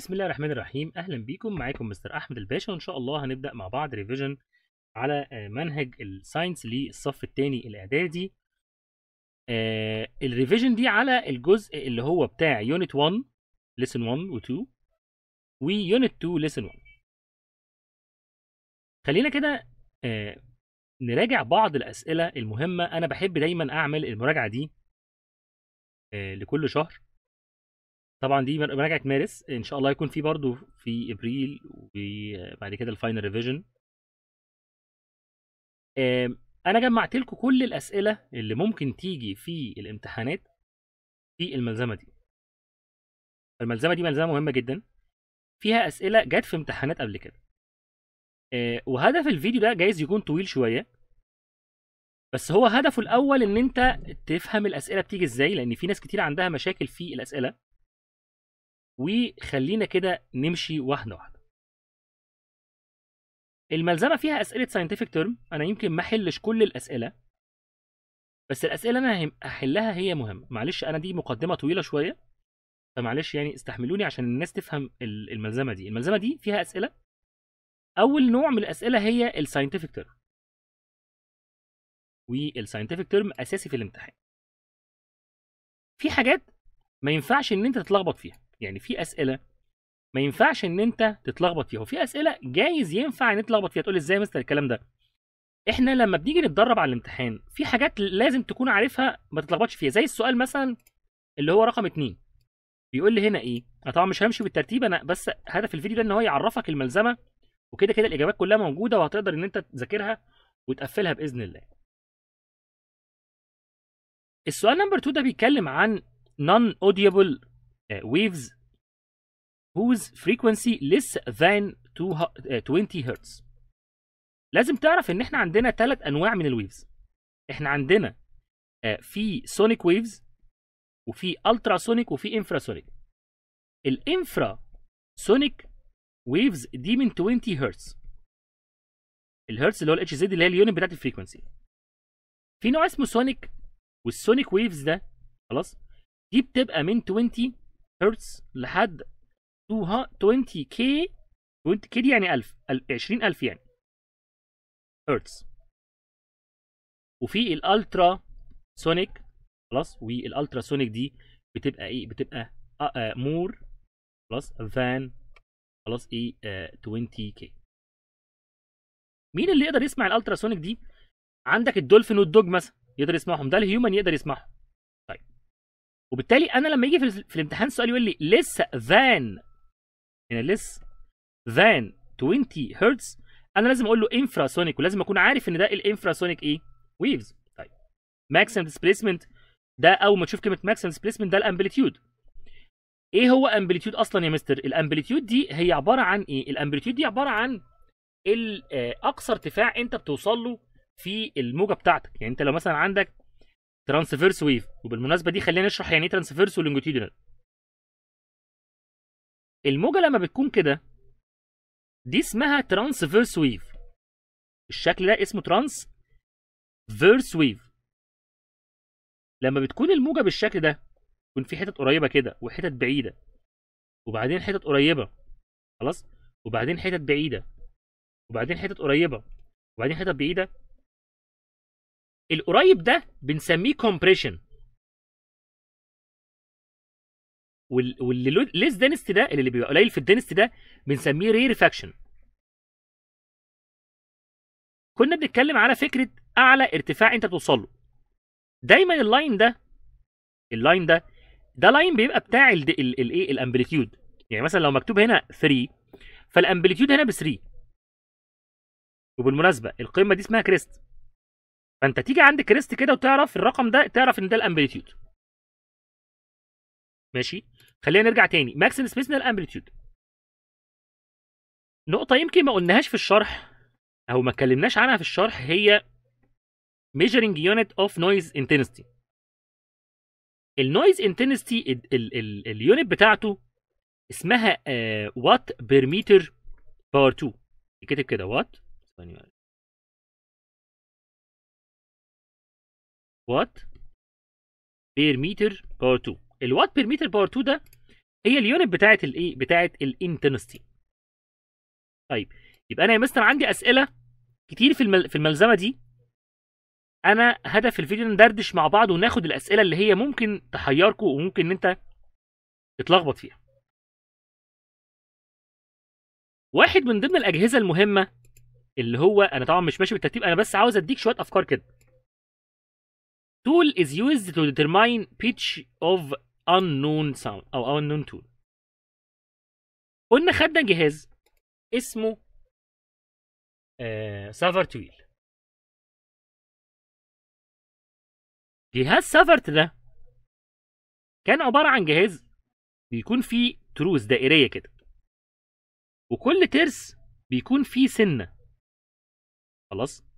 بسم الله الرحمن الرحيم اهلا بيكم معاكم مستر احمد الباشا وان شاء الله هنبدا مع بعض ريفيجن على آه، منهج الساينس للصف الثاني الاعدادي آه، الريفيجن دي على الجزء اللي هو بتاع يونت 1 ليسن 1 و2 ويونت 2 ليسن 1 خلينا كده آه، نراجع بعض الاسئله المهمه انا بحب دايما اعمل المراجعه دي لكل شهر طبعا دي مراجعه مارس ان شاء الله يكون في برضه في ابريل وبعد كده الفاينل ريفيجن انا جمعت لكم كل الاسئله اللي ممكن تيجي في الامتحانات في الملزمه دي الملزمه دي ملزمه مهمه جدا فيها اسئله جت في امتحانات قبل كده آه، وهدف الفيديو ده جايز يكون طويل شويه بس هو هدفه الاول ان انت تفهم الاسئله بتيجي ازاي لان في ناس كتير عندها مشاكل في الاسئله وخلينا كده نمشي واحده واحده الملزمه فيها اسئله ساينتفك تيرم انا يمكن ما احلش كل الاسئله بس الاسئله انا هحلها هي مهمه معلش انا دي مقدمه طويله شويه فمعلش يعني استحملوني عشان الناس تفهم الملزمه دي الملزمه دي فيها اسئله اول نوع من الاسئله هي الساينتفك تيرم والساينتفك تيرم اساسي في الامتحان في حاجات ما ينفعش ان انت تتلخبط فيها يعني في اسئله ما ينفعش ان انت تتلخبط فيها وفي اسئله جايز ينفع ان انت تتلخبط فيها تقول ازاي مثل الكلام ده احنا لما بنيجي نتدرب على الامتحان في حاجات لازم تكون عارفها ما تتلخبطش فيها زي السؤال مثلا اللي هو رقم اتنين بيقول لي هنا ايه انا طبعا مش همشي بالترتيب انا بس هدف الفيديو ده ان هو يعرفك الملزمه وكده كده الاجابات كلها موجوده وهتقدر ان انت تذاكرها وتقفلها باذن الله السؤال نمبر 2 ده بيتكلم عن non audible آه، waves whose frequency less than 20 آه، hertz لازم تعرف ان احنا عندنا ثلاث انواع من الويفز احنا عندنا آه، في سونيك ويفز وفي الترا سونيك وفي انفرا سونيك الانفرا سونيك ويفز دي من 20 هرتز الهرتز اللي هو الاتش زد اللي هي اليونت بتاعت الفريكونسي في نوع اسمه سونيك والسونيك ويفز ده خلاص دي بتبقى من 20 هرتز لحد 20 كي 20 كي دي يعني 1000 20000 يعني هرتز وفي الالترا سونيك خلاص والالترا سونيك دي بتبقى ايه بتبقى آه، آه، مور خلاص فان خلاص ايه 20 آه، كي مين اللي يقدر يسمع الالترا سونيك دي عندك الدولفين والدوج مثلا يقدر يسمعهم ده الهيومن يقدر يسمعهم وبالتالي انا لما يجي في, في الامتحان سؤال يقول لي لسه ذان هنا لسه ذان 20 هرتز انا لازم اقول له انفراسونيك ولازم اكون عارف ان ده الانفراسونيك ايه ويفز طيب ماكسيمم ديسبيسمنت ده اول ما تشوف كلمه ماكسيمم ديسبيسمنت ده الامبليتيود ايه هو امبليتيود اصلا يا مستر الامبليتيود دي هي عباره عن ايه الامبليتيود دي عباره عن آه، اقصى ارتفاع انت بتوصل له في الموجه بتاعتك يعني انت لو مثلا عندك ترانسفيرس ويف وبالمناسبه دي خلينا نشرح يعني ايه ترانسفيرس ولونجيتيودينال الموجه لما بتكون كده دي اسمها ترانسفيرس ويف الشكل ده اسمه ترانس فيرس ويف لما بتكون الموجه بالشكل ده يكون في حتت قريبه كده وحتت بعيده وبعدين حتت قريبه خلاص وبعدين حتت بعيده وبعدين حتت قريبه وبعدين حتت بعيده القريب ده بنسميه كومبريشن واللي ليس دينست ده اللي بيبقى قليل في الدينست ده بنسميه ريفاكشن كنا بنتكلم على فكره اعلى ارتفاع انت توصل له دايما اللاين ده اللاين ده ده لاين بيبقى بتاع الايه الامبليتيود يعني مثلا لو مكتوب هنا 3 فالامبليتيود هنا ب 3 وبالمناسبه القمه دي اسمها كريست فانت تيجي عند كريست كده وتعرف الرقم ده تعرف ان ده الامبليتيود ماشي خلينا نرجع تاني ماكسيم سميث من الامبليتيود نقطه يمكن ما قلناهاش في الشرح او ما اتكلمناش عنها في الشرح هي measuring unit of noise intensity النويز انتنستي اليونت بتاعته اسمها وات بير متر باور 2 كده وات ثانيه وات بير متر باور 2 الوات بير متر باور 2 ده هي اليونت بتاعه الايه بتاعه الانتنستي طيب يبقى انا يا مستر عندي اسئله كتير في في الملزمه دي انا هدف الفيديو ندردش مع بعض وناخد الاسئله اللي هي ممكن تحيركم وممكن ان انت تتلخبط فيها واحد من ضمن الاجهزه المهمه اللي هو انا طبعا مش ماشي بالترتيب انا بس عاوز اديك شويه افكار كده tool is used to determine pitch of unknown sound او unknown tool قلنا خدنا جهاز اسمه آه سافرت جهاز سافرت ده كان عبارة عن جهاز بيكون فيه تروس دائرية كده وكل ترس بيكون فيه سنة خلاص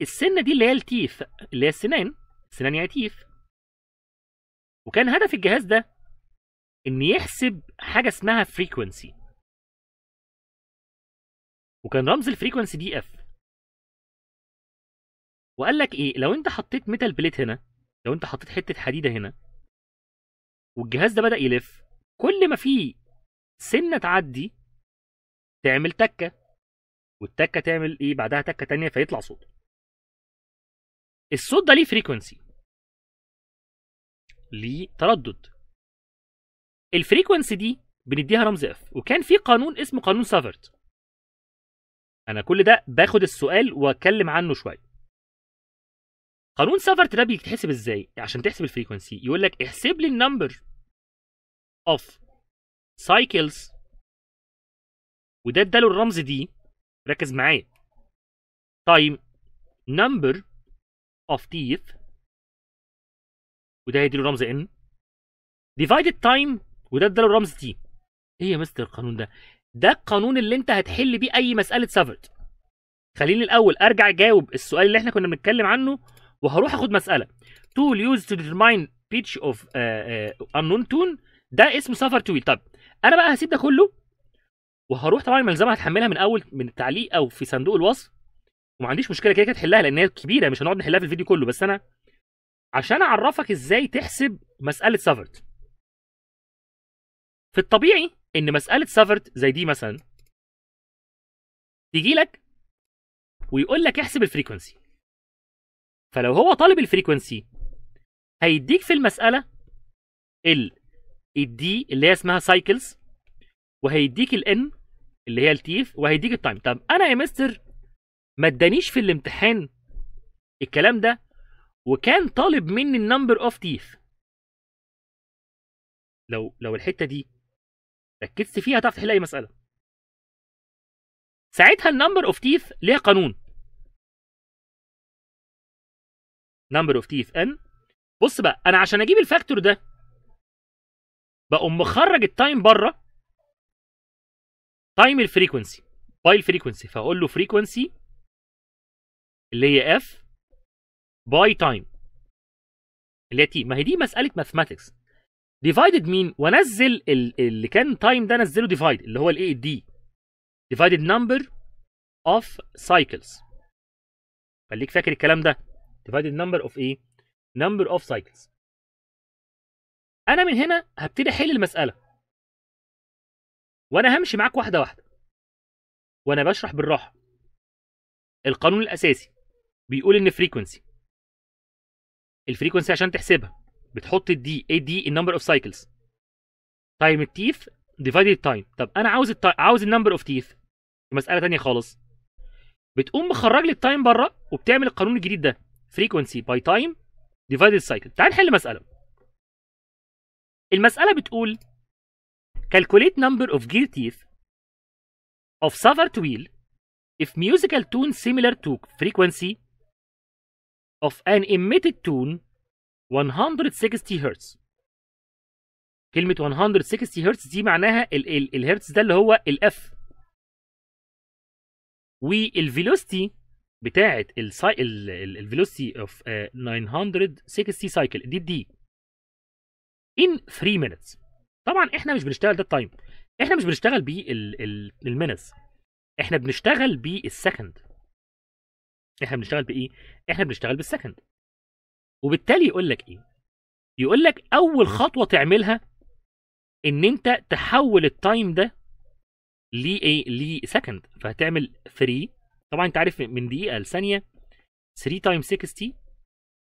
السنه دي اللي هي التيف اللي هي السنان السنان يعني تيف وكان هدف الجهاز ده ان يحسب حاجه اسمها فريكونسي وكان رمز الفريكونسي دي اف وقال لك ايه لو انت حطيت ميتال بليت هنا لو انت حطيت حته حديده هنا والجهاز ده بدا يلف كل ما في سنه تعدي تعمل تكه والتكه تعمل ايه بعدها تكه تانية فيطلع صوت الصوت ده ليه فريكونسي ليه تردد الفريكونسي دي بنديها رمز اف وكان في قانون اسمه قانون سافرت انا كل ده باخد السؤال واتكلم عنه شويه قانون سافرت ده بيتحسب ازاي عشان تحسب الفريكونسي يقول لك احسب لي النمبر اوف سايكلز وده اداله الرمز دي ركز معايا تايم نمبر of teeth وده هيديله رمز ان divided time وده اداله رمز تي ايه يا مستر القانون ده ده القانون اللي انت هتحل بيه اي مساله سافرت خليني الاول ارجع جاوب السؤال اللي احنا كنا بنتكلم عنه وهروح اخد مساله tool used to determine pitch of uh, uh, unknown tune ده اسمه سافر تويل طب انا بقى هسيب ده كله وهروح طبعا الملزمه هتحملها من اول من التعليق او في صندوق الوصف وما عنديش مشكله كده كده تحلها لان هي كبيره مش هنقعد نحلها في الفيديو كله بس انا عشان اعرفك ازاي تحسب مساله سافرت في الطبيعي ان مساله سافرت زي دي مثلا تيجي لك ويقول لك احسب الفريكونسي فلو هو طالب الفريكونسي هيديك في المساله ال الدي اللي هي اسمها سايكلز وهيديك الان اللي هي التيف وهيديك التايم طب انا يا مستر ما ادانيش في الامتحان الكلام ده وكان طالب مني النمبر اوف تيث لو لو الحته دي ركزت فيها هتعرف تحل اي مساله ساعتها النمبر اوف تيث ليها قانون نمبر اوف تيث ان بص بقى انا عشان اجيب الفاكتور ده بقوم مخرج التايم بره تايم الفريكونسي باي الفريكونسي فاقول له فريكونسي اللي هي اف باي تايم اللي هي تي ما هي دي مساله ماثماتكس ديفايدد مين وانزل اللي كان تايم ده انزله ديفايد اللي هو الاي دي ديفايدد نمبر اوف سايكلز خليك فاكر الكلام ده ديفايدد نمبر اوف ايه نمبر اوف سايكلز انا من هنا هبتدي احل المساله وانا همشي معاك واحده واحده وانا بشرح بالراحه القانون الاساسي بيقول ان فريكونسي الفريكونسي عشان تحسبها بتحط الدي اي دي النمبر اوف سايكلز تايم التيث ديفايدد تايم طب انا عاوز التايم عاوز النمبر اوف تيث مساله ثانيه خالص بتقوم مخرج لي التايم بره وبتعمل القانون الجديد ده فريكونسي باي تايم ديفايدد سايكل تعال نحل مساله المساله بتقول calculate number of gear teeth of سافر wheel if musical tune similar to frequency of an emitted tone 160 هرتز كلمة 160 هرتز دي معناها ال ال الهرتز ده اللي هو الاف والفيلوسيتي بتاعة velocity اوف 960 سايكل دي D. in 3 minutes طبعا احنا مش بنشتغل ده التايم احنا مش بنشتغل بالمينتس احنا بنشتغل بالسكند احنا بنشتغل بايه؟ احنا بنشتغل بالسكند وبالتالي يقول لك ايه؟ يقول لك اول خطوه تعملها ان انت تحول التايم ده لايه؟ سكند فهتعمل 3 طبعا انت عارف من دقيقه لثانيه 3 تايم 60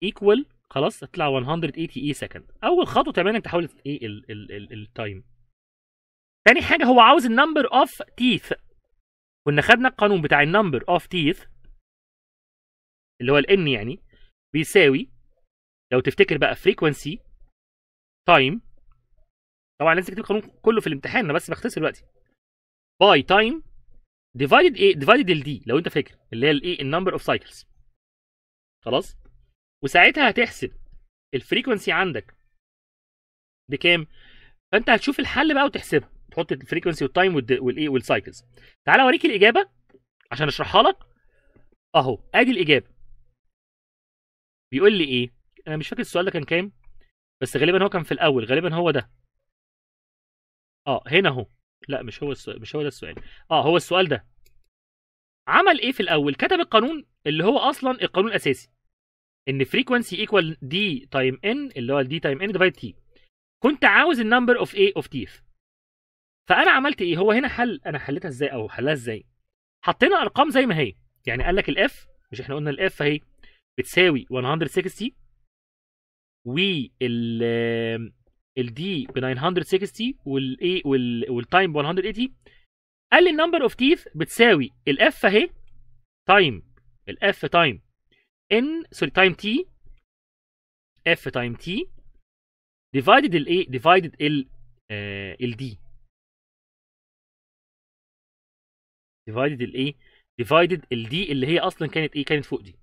ايكوال خلاص هتطلع 180 اي سكند اول خطوه تعملها انك تحول ايه التايم تاني حاجه هو عاوز النمبر اوف تيث كنا خدنا القانون بتاع النمبر اوف تيث اللي هو الان يعني بيساوي لو تفتكر بقى فريكوانسي تايم طبعا لازم تكتب القانون كله في الامتحان انا بس بختصر دلوقتي باي تايم ديفايدد ايه ديفايدد الدي لو انت فاكر اللي هي الايه النمبر اوف سايكلز خلاص وساعتها هتحسب الفريكوانسي عندك بكام فانت هتشوف الحل بقى وتحسبها تحط الفريكوانسي والتايم والايه والسايكلز تعالى اوريك الاجابه عشان اشرحها لك اهو ادي الاجابه بيقول لي ايه انا مش فاكر السؤال ده كان كام بس غالبا هو كان في الاول غالبا هو ده اه هنا اهو لا مش هو السؤال مش هو ده السؤال اه هو السؤال ده عمل ايه في الاول كتب القانون اللي هو اصلا القانون الاساسي ان فريكوانسي ايكوال دي تايم ان اللي هو دي تايم ان ديفايد تي كنت عاوز النمبر اوف ايه اوف تي فانا عملت ايه هو هنا حل انا حليتها ازاي او حلها ازاي حطينا ارقام زي ما هي يعني قال لك الاف مش احنا قلنا الاف اهي بتساوي 160 وال دي ب 960 والاي والتايم ب 180 قال لي النمبر اوف تيث بتساوي الاف اهي تايم الاف تايم ان سوري تايم تي اف تايم تي ديفايدد الاي ديفايدد ال دي ديفايدد الاي ديفايدد دي اللي هي اصلا كانت ايه كانت فوق دي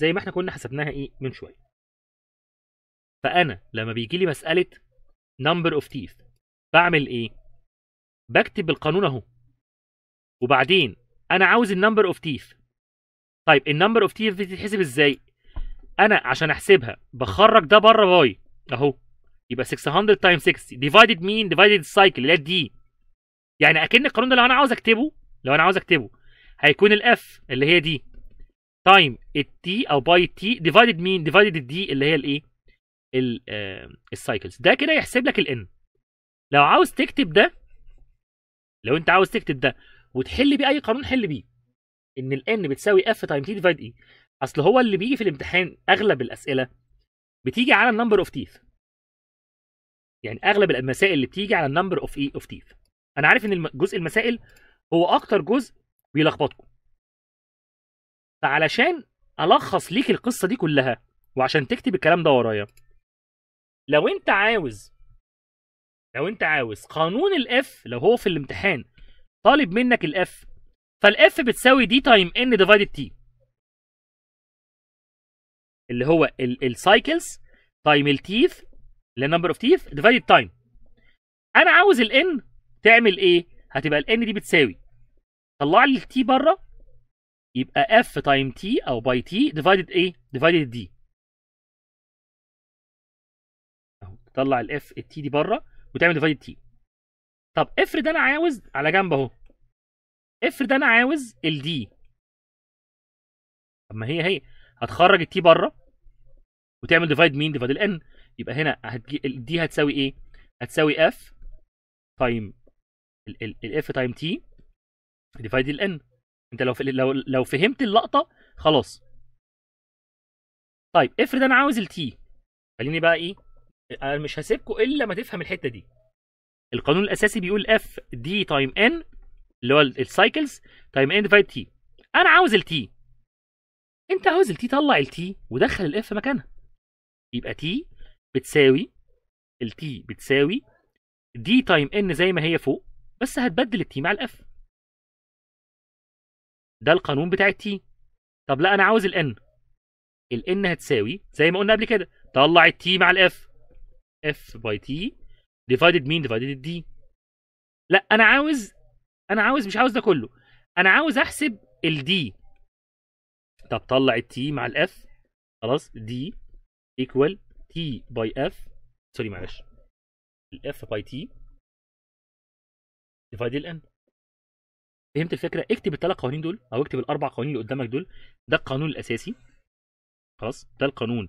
زي ما احنا كنا حسبناها ايه من شويه فانا لما بيجي لي مساله number of teeth بعمل ايه بكتب القانون اهو وبعدين انا عاوز النمبر اوف تيث طيب النمبر اوف تيث دي تتحسب ازاي انا عشان احسبها بخرج ده بره باي اهو يبقى 600 تايم 60 ديفايدد مين ديفايدد السايكل اللي هي دي يعني اكن القانون ده لو انا عاوز اكتبه لو انا عاوز اكتبه هيكون الاف اللي هي دي تايم التي او باي تي ديفايدد مين ديفايدد الدي اللي هي الايه السايكلز ده كده يحسب لك الان لو عاوز تكتب ده لو انت عاوز تكتب ده وتحل بيه اي قانون حل بيه ان الان بتساوي اف تايم تي ديفايد اي اصل هو اللي بيجي في الامتحان اغلب الاسئله بتيجي على النمبر اوف تيث يعني اغلب المسائل اللي بتيجي على النمبر اوف اي اوف تيث انا عارف ان جزء المسائل هو اكتر جزء بيلخبطكم فعلشان الخص ليك القصه دي كلها وعشان تكتب الكلام ده ورايا لو انت عاوز لو انت عاوز قانون الاف لو هو في الامتحان طالب منك الاف فالاف بتساوي دي تايم ان ديفايدد تي اللي هو السايكلز تايم التيث لنمبر اوف تيث ديفايدد تايم انا عاوز الان تعمل ايه هتبقى الان دي بتساوي طلع لي التي بره يبقى اف تايم تي او باي تي ديفايدد ايه؟ ديفايدد دي اهو تطلع الاف التي دي بره وتعمل ديفايدد تي طب افرض انا عاوز على جنب اهو افرض انا عاوز الدي طب ما هي هي هتخرج التي بره وتعمل ديفايد مين؟ ديفايد الان يبقى هنا هتجي دي هتساوي ايه؟ هتساوي اف تايم الاف تايم تي ديفايد الان انت لو لو لو فهمت اللقطه خلاص طيب افرض انا عاوز التي خليني بقى ايه انا مش هسيبكم الا ما تفهم الحته دي القانون الاساسي بيقول اف دي تايم ان اللي هو السايكلز تايم ان ديفايد تي انا عاوز التي انت عاوز التي طلع التي ودخل الاف مكانها يبقى تي بتساوي التي بتساوي دي تايم ان زي ما هي فوق بس هتبدل التي مع الاف ده القانون بتاع التي طب لا انا عاوز الان الان هتساوي زي ما قلنا قبل كده طلع التي مع الاف اف باي تي ديفايدد مين ديفايدد الدي لا انا عاوز انا عاوز مش عاوز ده كله انا عاوز احسب الدي طب طلع التي مع الاف خلاص دي ايكوال تي باي اف سوري معلش الاف باي تي ديفايد الان فهمت الفكره اكتب الثلاث قوانين دول او اكتب الاربع قوانين اللي قدامك دول ده القانون الاساسي خلاص ده القانون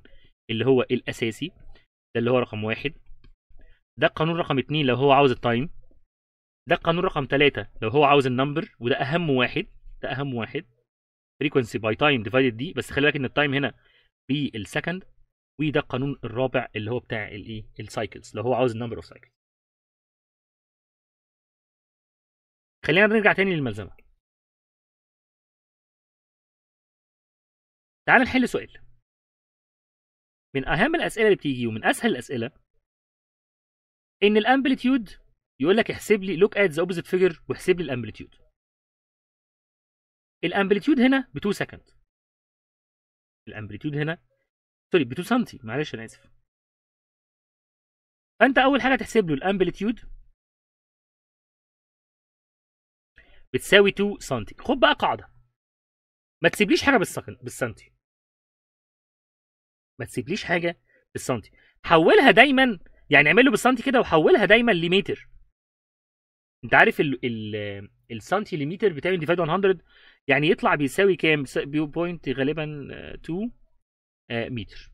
اللي هو الاساسي ده اللي هو رقم واحد ده القانون رقم اتنين لو هو عاوز التايم ده القانون رقم ثلاثة لو هو عاوز النمبر وده اهم واحد ده اهم واحد frequency by time divided دي بس خلي بالك ان التايم هنا بالسكند وده القانون الرابع اللي هو بتاع الايه السايكلز لو هو عاوز النمبر اوف سايكلز خلينا نرجع تاني للملزمه تعال نحل سؤال من اهم الاسئله اللي بتيجي ومن اسهل الاسئله ان الامبليتيود يقول لك احسب لي لوك ات ذا اوبزيت فيجر واحسب لي الامبليتيود الامبليتيود هنا ب 2 سكند الامبليتيود هنا سوري ب 2 سم معلش انا اسف فانت اول حاجه تحسب له الامبليتيود بتساوي 2 سم خد بقى قاعده ما تسيبليش حاجه بالسكن بالسنتي ما تسيبليش حاجه بالسنتي حولها دايما يعني اعمل له بالسنتي كده وحولها دايما لمتر انت عارف ال ال السنتي لمتر بتعمل ديفايد 100 يعني يطلع بيساوي كام بيو بوينت غالبا 2 آه، آه، متر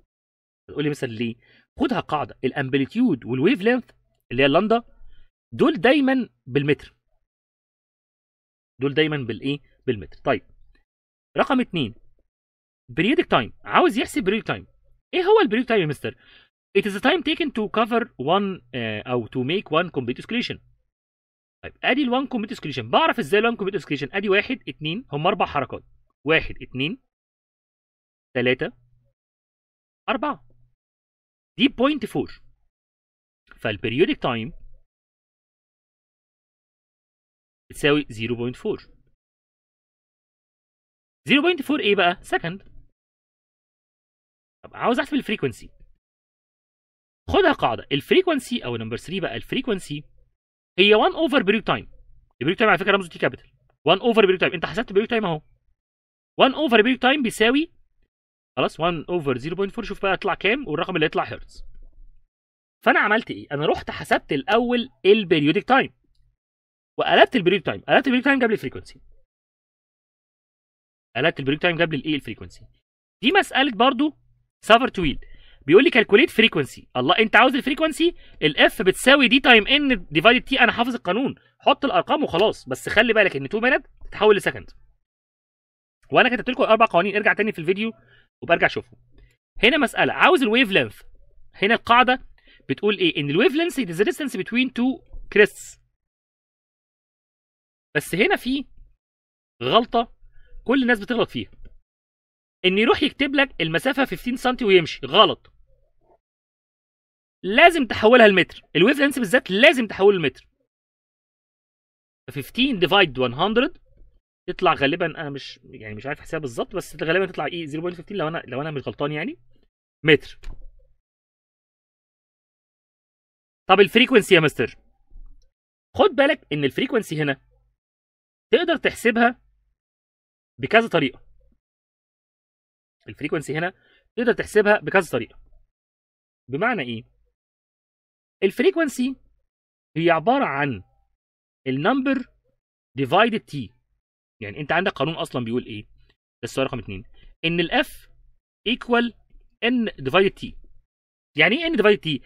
تقول لي مثلا ليه خدها قاعده الامبليتيود والويف لينث اللي هي اللندا دول دايما بالمتر دول دايما بالايه بالمتر طيب رقم اتنين بريودك تايم عاوز يحسب بريودك تايم ايه هو البريودك تايم يا مستر it is the time taken to cover one uh, او to make one complete calculation طيب ادي ال one complete calculation بعرف ازاي ال one complete calculation ادي واحد اتنين هم اربع حركات واحد اتنين تلاتة أربعة دي بوينت فور فالبريودك تايم بتساوي 0.4 0.4 ايه بقى؟ سكند طب عاوز احسب الفريكونسي خدها قاعده الفريكونسي او نمبر 3 بقى الفريكونسي هي 1 اوفر بريك تايم البريك تايم على فكره رمزه تي كابيتال 1 اوفر بريك تايم انت حسبت بريك تايم اهو 1 اوفر بريك تايم بيساوي خلاص 1 اوفر 0.4 شوف بقى يطلع كام والرقم اللي هيطلع هرتز فانا عملت ايه انا رحت حسبت الاول البريودك تايم وقلبت البريك تايم قلبت البريك تايم جاب لي فريكونسي قلبت البريك تايم جاب لي الايه الفريكونسي دي مساله برضو سافر تويل بيقول لي كالكوليت فريكونسي الله انت عاوز الفريكونسي الاف بتساوي دي تايم ان ديفايد تي انا حافظ القانون حط الارقام وخلاص بس خلي بالك ان 2 مينت تتحول لسكند وانا كتبت لكم اربع قوانين ارجع تاني في الفيديو وبرجع شوفهم هنا مساله عاوز الويف لينث هنا القاعده بتقول ايه ان الويف لينث ذا ديستانس بتوين تو كريستس بس هنا في غلطه كل الناس بتغلط فيها ان يروح يكتب لك المسافه 15 سم ويمشي غلط لازم تحولها لمتر الويف لينث بالذات لازم تحوله لمتر 15 ديفايد 100 تطلع غالبا انا مش يعني مش عارف احسبها بالظبط بس غالبا تطلع ايه 0.15 لو انا لو انا مش غلطان يعني متر طب الفريكونسي يا مستر خد بالك ان الفريكونسي هنا تقدر تحسبها بكذا طريقه الفريكوانسي هنا تقدر تحسبها بكذا طريقه بمعنى ايه الفريكوانسي هي عباره عن النمبر ديفايدد تي يعني انت عندك قانون اصلا بيقول ايه ده السؤال رقم 2 ان الاف ايكوال ان ديفايدد تي يعني ايه ان ديفايدد تي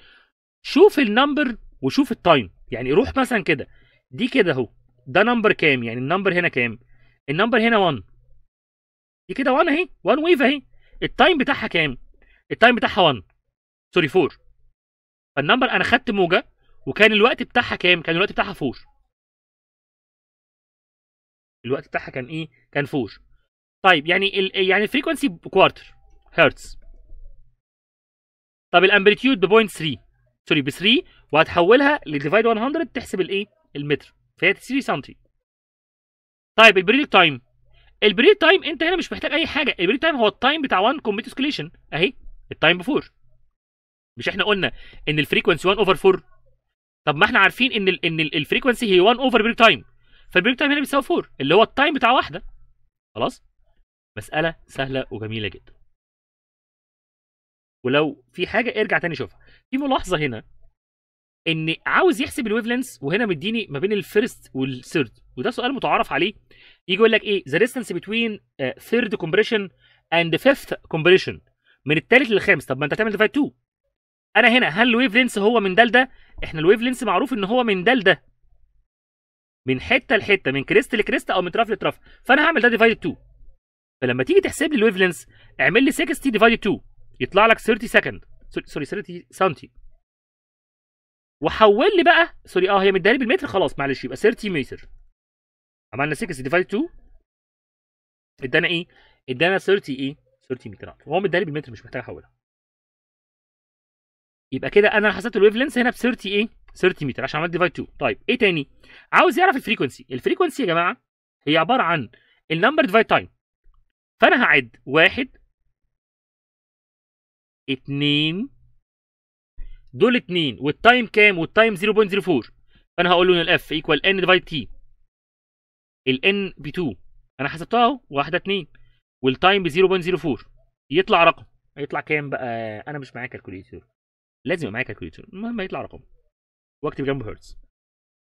شوف النمبر وشوف التايم يعني روح مثلا كده دي كده اهو ده نمبر كام يعني النمبر هنا كام النمبر هنا 1 دي كده 1 اهي 1 ويف اهي التايم بتاعها كام التايم بتاعها 1 سوري 4 فالنمبر انا خدت موجه وكان الوقت بتاعها كام كان الوقت بتاعها 4 الوقت بتاعها كان ايه كان 4 طيب يعني ال يعني الفريكونسي بكوارتر هرتز طب الامبليتيود ب 0.3 سوري ب 3 وهتحولها لديفايد 100 تحسب الايه المتر فهي 3 سم طيب البريك تايم البريك تايم انت هنا مش محتاج اي حاجه البريك تايم هو التايم بتاع 1 كوميت اسكليشن اهي التايم بفور مش احنا قلنا ان الفريكونسي 1 اوفر 4 طب ما احنا عارفين ان الـ ان الفريكونسي هي 1 اوفر بريك تايم فالبريك تايم هنا بيساوي 4 اللي هو التايم بتاع واحده خلاص مساله سهله وجميله جدا ولو في حاجه ارجع تاني شوفها في ملاحظه هنا ان عاوز يحسب الويف لينس وهنا مديني ما بين الفيرست والثيرد وده سؤال متعارف عليه يجي يقول لك ايه ذا ديستانس بتوين ثيرد كومبريشن اند فيفث كومبريشن من الثالث للخامس طب ما انت هتعمل ديفايد 2 انا هنا هل الويف لينس هو من ده لده احنا الويف لينس معروف ان هو من ده لده من حته لحته من كريست لكريست او من تراف لتراف فانا هعمل ده ديفايد 2 فلما تيجي تحسب لي الويف لينس اعمل لي 60 ديفايد 2 يطلع لك 30 سكند سوري 30 سنتي وحول لي بقى سوري اه هي مداني بالمتر خلاص معلش يبقى 30 متر عملنا 6 ديفايد 2 ادانا ايه؟ ادانا 30 ايه؟ 30 متر هو مداني بالمتر مش محتاج احولها يبقى كده انا حسبت الويف لينس هنا ب 30 ايه؟ 30 متر عشان عملت ديفايد 2 طيب ايه تاني؟ عاوز يعرف الفريكونسي الفريكونسي يا جماعه هي عباره عن النمبر ديفايد تايم فانا هعد واحد اتنين دول اتنين والتايم كام والتايم 0.04 فانا هقول له ان الاف ايكوال ان ديفايد تي الان ب 2 انا حسبتها اهو واحده اتنين والتايم ب 0.04 يطلع رقم هيطلع كام بقى انا مش معايا كالكوليتور لازم يبقى معايا كالكوليتور المهم هيطلع رقم واكتب جنبه هرتز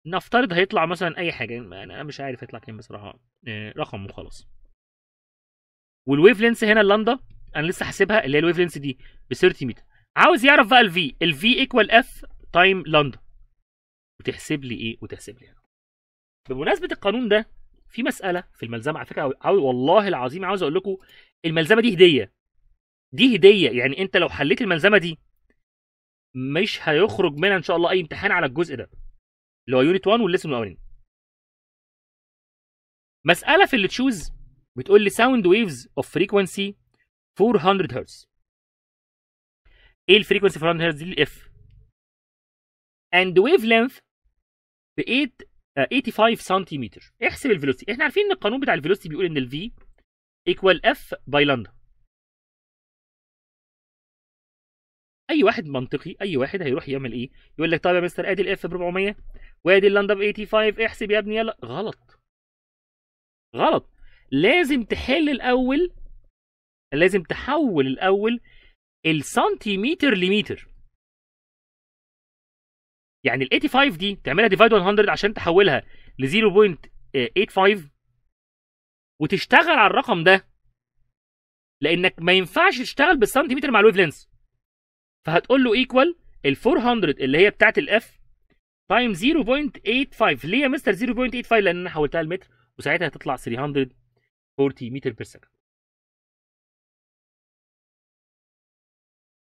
نفترض هيطلع مثلا اي حاجه انا مش عارف هيطلع كام بصراحه آه، رقم وخلاص والويف لينس هنا اللاندا انا لسه حاسبها اللي هي الويف لينس دي ب 30 متر عاوز يعرف بقى الفي الفي ايكوال اف تايم لندن وتحسب لي ايه وتحسب لي يعني. بمناسبه القانون ده في مساله في الملزمه على فكره عاوز والله العظيم عاوز اقول لكم الملزمه دي هديه دي هديه يعني انت لو حليت الملزمه دي مش هيخرج منها ان شاء الله اي امتحان على الجزء ده اللي هو يونت 1 والليسن الاولاني مساله في اللي تشوز بتقول لي ساوند ويفز اوف فريكوانسي 400 هرتز ايه الفريكونسي في 1 هرتز دي الاف اند ويف لينث ب 85 سنتيمتر احسب الفيلوسيتي احنا عارفين ان القانون بتاع الفيلوسيتي بيقول ان الفي ايكوال اف باي لاندا اي واحد منطقي اي واحد هيروح يعمل ايه يقول لك طيب يا مستر ادي الاف ب 400 وادي اللاندا ب 85 احسب يا ابني يلا غلط غلط لازم تحل الاول لازم تحول الاول السنتيمتر لمتر يعني ال 85 دي تعملها ديفايد 100 عشان تحولها ل 0.85 وتشتغل على الرقم ده لانك ما ينفعش تشتغل بالسنتيمتر مع الويف لينس فهتقول له ايكوال ال 400 اللي هي بتاعت الاف تايم 0.85 ليه يا مستر 0.85 لان انا حولتها لمتر وساعتها هتطلع 340 متر بير سكند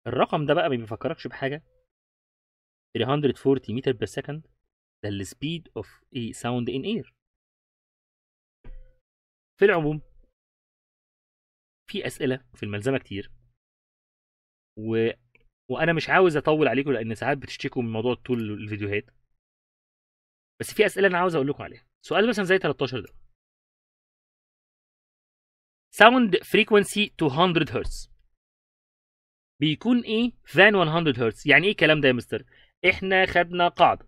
الرقم ده بقى ما بيفكركش بحاجه 340 متر بير سكند ده السبيد اوف اي ساوند ان اير في العموم في اسئله في الملزمه كتير و... وانا مش عاوز اطول عليكم لان ساعات بتشتكوا من موضوع طول الفيديوهات بس في اسئله انا عاوز اقول لكم عليها سؤال مثلا زي 13 ده ساوند فريكونسي 200 هرتز بيكون ايه فان 100 هرتز يعني ايه الكلام ده يا مستر احنا خدنا قاعده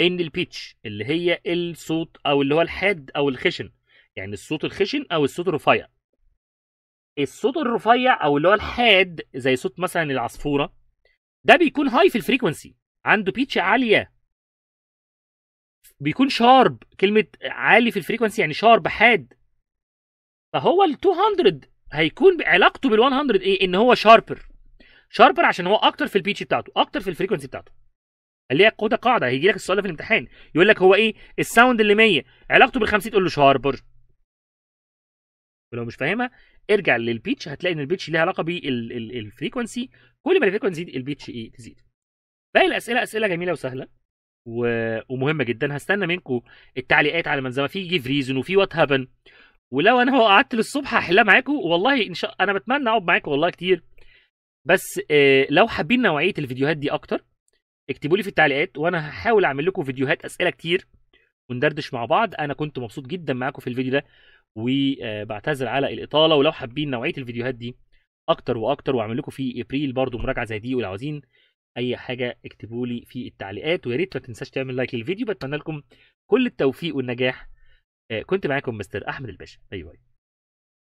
ان البيتش اللي هي الصوت او اللي هو الحاد او الخشن يعني الصوت الخشن او الصوت الرفيع الصوت الرفيع او اللي هو الحاد زي صوت مثلا العصفوره ده بيكون هاي في الفريكونسي عنده بيتش عاليه بيكون شارب كلمه عالي في الفريكونسي يعني شارب حاد فهو ال 200 هيكون علاقته بال 100 ايه ان هو شاربر شاربر عشان هو اكتر في البيتش بتاعته اكتر في الفريكونسي بتاعته اللي هي قاعده قاعده هيجي لك السؤال ده في الامتحان يقول لك هو ايه الساوند اللي 100 علاقته بال 50 تقول له شاربر ولو مش فاهمها ارجع للبيتش هتلاقي ان البيتش ليها علاقه بالفريكونسي كل ما الفريكونسي البيتش ايه تزيد باقي الاسئله اسئله جميله وسهله و... ومهمه جدا هستنى منكم التعليقات على ما في جيف ريزون وفي وات هابن ولو انا قعدت للصبح هحلها معاكم والله ان شاء انا بتمنى اقعد معاكم والله كتير بس آه، لو حابين نوعيه الفيديوهات دي اكتر اكتبوا لي في التعليقات وانا هحاول اعمل لكم فيديوهات اسئله كتير وندردش مع بعض انا كنت مبسوط جدا معاكم في الفيديو ده وبعتذر آه، على الاطاله ولو حابين نوعيه الفيديوهات دي اكتر واكتر واعمل لكم في ابريل برضو مراجعه زي دي ولو عاوزين اي حاجه اكتبوا لي في التعليقات ويا ريت ما تنساش تعمل لايك للفيديو بتمنى لكم كل التوفيق والنجاح آه، كنت معاكم مستر احمد الباشا باي باي